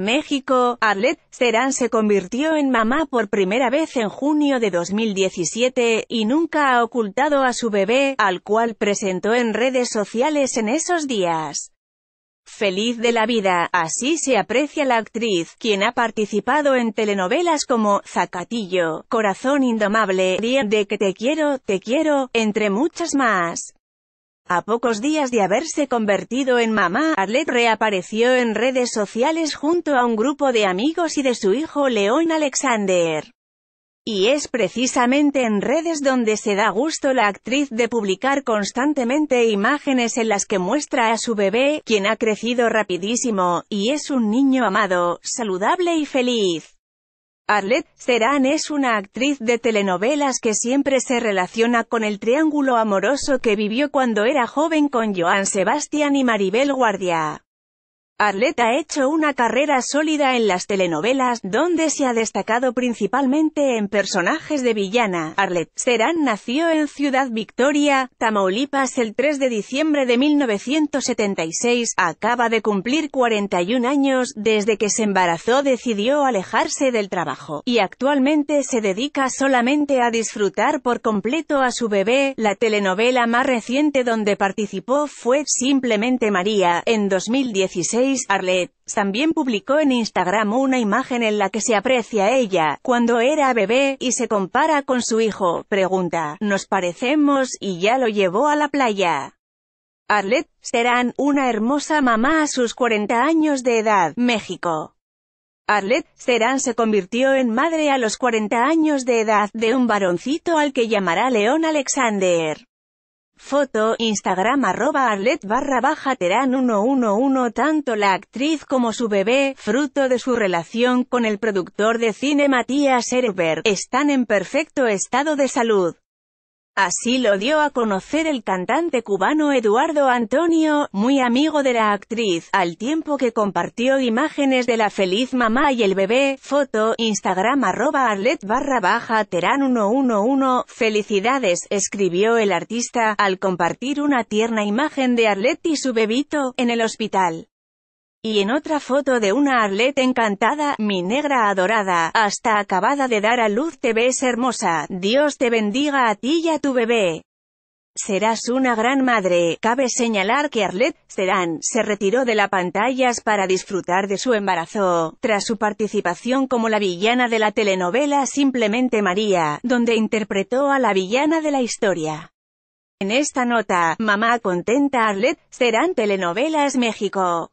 México, Arlette Serán se convirtió en mamá por primera vez en junio de 2017, y nunca ha ocultado a su bebé, al cual presentó en redes sociales en esos días. Feliz de la vida, así se aprecia la actriz, quien ha participado en telenovelas como Zacatillo, Corazón Indomable, Día de que te quiero, te quiero, entre muchas más. A pocos días de haberse convertido en mamá, Arlette reapareció en redes sociales junto a un grupo de amigos y de su hijo León Alexander. Y es precisamente en redes donde se da gusto la actriz de publicar constantemente imágenes en las que muestra a su bebé, quien ha crecido rapidísimo, y es un niño amado, saludable y feliz. Arlette Serán es una actriz de telenovelas que siempre se relaciona con el triángulo amoroso que vivió cuando era joven con Joan Sebastián y Maribel Guardia. Arlette ha hecho una carrera sólida en las telenovelas, donde se ha destacado principalmente en personajes de villana. Arlet Serán nació en Ciudad Victoria, Tamaulipas el 3 de diciembre de 1976, acaba de cumplir 41 años, desde que se embarazó decidió alejarse del trabajo, y actualmente se dedica solamente a disfrutar por completo a su bebé. La telenovela más reciente donde participó fue Simplemente María, en 2016, Arlette, también publicó en Instagram una imagen en la que se aprecia ella, cuando era bebé, y se compara con su hijo, pregunta, nos parecemos, y ya lo llevó a la playa. Arlette, serán, una hermosa mamá a sus 40 años de edad, México. Arlette Serán se convirtió en madre a los 40 años de edad de un varoncito al que llamará León Alexander. Foto, Instagram arroba arlet barra baja terán 111 Tanto la actriz como su bebé, fruto de su relación con el productor de cine Matías Herber, están en perfecto estado de salud. Así lo dio a conocer el cantante cubano Eduardo Antonio, muy amigo de la actriz, al tiempo que compartió imágenes de la feliz mamá y el bebé, foto, Instagram arroba arlet barra baja terán 111, felicidades, escribió el artista, al compartir una tierna imagen de Arlet y su bebito, en el hospital. Y en otra foto de una Arlette encantada, mi negra adorada, hasta acabada de dar a luz te ves hermosa, Dios te bendiga a ti y a tu bebé. Serás una gran madre. Cabe señalar que Arlette Serán se retiró de las pantallas para disfrutar de su embarazo, tras su participación como la villana de la telenovela Simplemente María, donde interpretó a la villana de la historia. En esta nota, Mamá contenta Arlette Serán Telenovelas México.